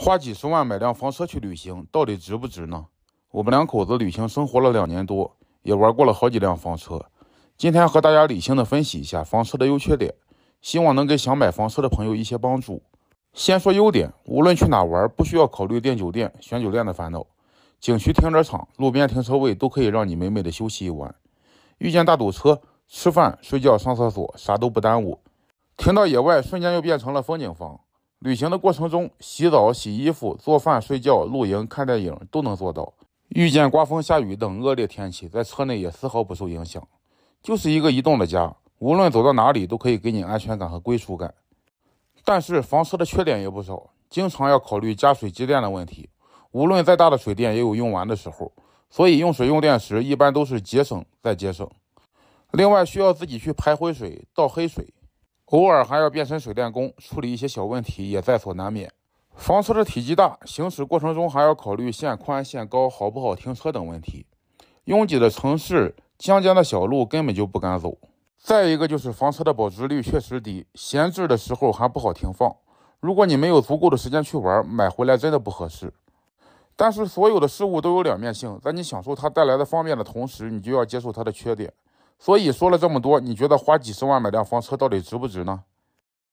花几十万买辆房车去旅行，到底值不值呢？我们两口子旅行生活了两年多，也玩过了好几辆房车。今天和大家理性的分析一下房车的优缺点，希望能给想买房车的朋友一些帮助。先说优点，无论去哪玩，不需要考虑订酒店、选酒店的烦恼，景区停车场、路边停车位都可以让你美美的休息一晚。遇见大堵车，吃饭、睡觉、上厕所啥都不耽误。停到野外，瞬间就变成了风景房。旅行的过程中，洗澡、洗衣服、做饭、睡觉、露营、看电影都能做到。遇见刮风、下雨等恶劣天气，在车内也丝毫不受影响，就是一个移动的家。无论走到哪里，都可以给你安全感和归属感。但是房车的缺点也不少，经常要考虑加水、接电的问题。无论再大的水电，也有用完的时候，所以用水用电时，一般都是节省再节省。另外，需要自己去排灰水、倒黑水。偶尔还要变身水电工，处理一些小问题也在所难免。房车的体积大，行驶过程中还要考虑限宽、限高、好不好停车等问题。拥挤的城市、乡间的小路根本就不敢走。再一个就是房车的保值率确实低，闲置的时候还不好停放。如果你没有足够的时间去玩，买回来真的不合适。但是所有的事物都有两面性，在你享受它带来的方便的同时，你就要接受它的缺点。所以说了这么多，你觉得花几十万买辆房车到底值不值呢？